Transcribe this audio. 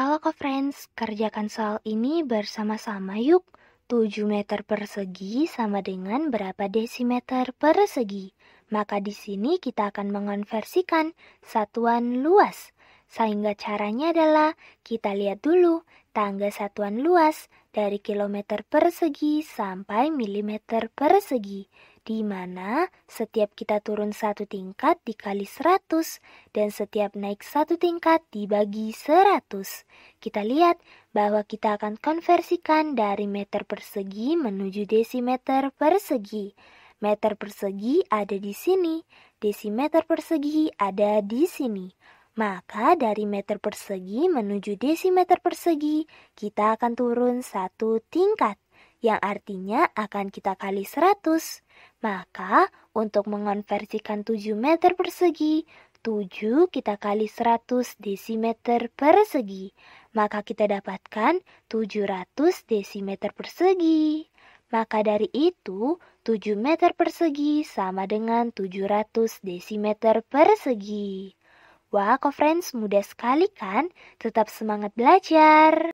Halo kok friends, kerjakan soal ini bersama-sama yuk. 7 meter persegi sama dengan berapa desimeter persegi? Maka di sini kita akan mengonversikan satuan luas. Sehingga caranya adalah kita lihat dulu tangga satuan luas dari kilometer persegi sampai milimeter persegi, di mana setiap kita turun satu tingkat dikali 100 dan setiap naik satu tingkat dibagi 100. Kita lihat bahwa kita akan konversikan dari meter persegi menuju desimeter persegi. Meter persegi ada di sini, desimeter persegi ada di sini. Maka dari meter persegi menuju desimeter persegi, kita akan turun satu tingkat, yang artinya akan kita kali 100. Maka untuk mengonversikan 7 meter persegi, 7 kita kali 100 desimeter persegi, maka kita dapatkan 700 desimeter persegi. Maka dari itu, 7 meter persegi sama dengan 700 desimeter persegi. Wah, kok friends mudah sekali kan? Tetap semangat belajar!